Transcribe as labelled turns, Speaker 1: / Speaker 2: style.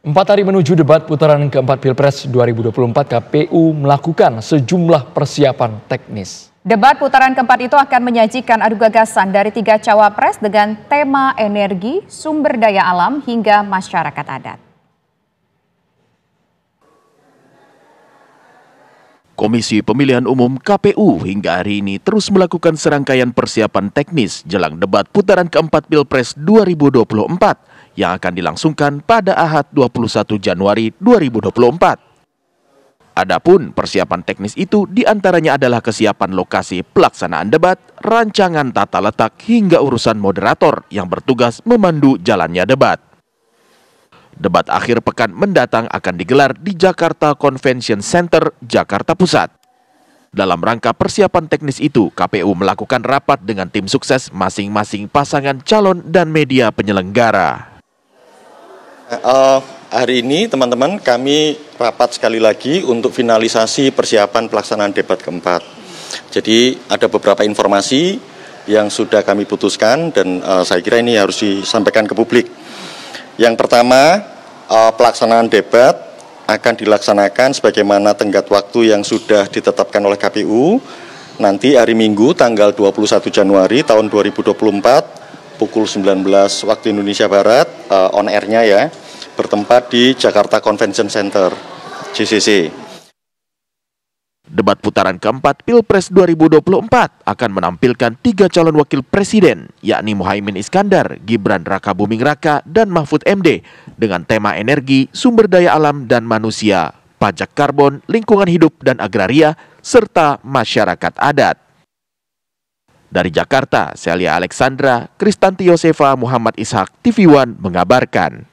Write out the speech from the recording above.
Speaker 1: Empat hari menuju debat putaran keempat Pilpres 2024, KPU melakukan sejumlah persiapan teknis.
Speaker 2: Debat putaran keempat itu akan menyajikan adu gagasan dari tiga cawapres dengan tema energi, sumber daya alam, hingga masyarakat adat.
Speaker 1: Komisi Pemilihan Umum KPU hingga hari ini terus melakukan serangkaian persiapan teknis jelang debat putaran keempat Pilpres 2024 yang akan dilangsungkan pada Ahad 21 Januari 2024. Adapun persiapan teknis itu diantaranya adalah kesiapan lokasi pelaksanaan debat, rancangan tata letak hingga urusan moderator yang bertugas memandu jalannya debat. Debat akhir pekan mendatang akan digelar di Jakarta Convention Center, Jakarta Pusat. Dalam rangka persiapan teknis itu, KPU melakukan rapat dengan tim sukses masing-masing pasangan calon dan media penyelenggara.
Speaker 3: Uh, hari ini teman-teman kami rapat sekali lagi untuk finalisasi persiapan pelaksanaan debat keempat. Jadi ada beberapa informasi yang sudah kami putuskan dan uh, saya kira ini harus disampaikan ke publik. Yang pertama, uh, pelaksanaan debat akan dilaksanakan sebagaimana tenggat waktu yang sudah ditetapkan oleh KPU nanti hari Minggu tanggal 21 Januari tahun 2024 pukul 19 waktu Indonesia Barat uh, on airnya ya bertempat di Jakarta Convention Center, JCC. Debat
Speaker 1: putaran keempat Pilpres 2024 akan menampilkan tiga calon wakil presiden, yakni Muhaimin Iskandar, Gibran Raka Buming Raka, dan Mahfud MD, dengan tema energi, sumber daya alam, dan manusia, pajak karbon, lingkungan hidup dan agraria, serta masyarakat adat. Dari Jakarta, Celia Alexandra, Kristanti Yosefa Muhammad Ishak, TV One mengabarkan.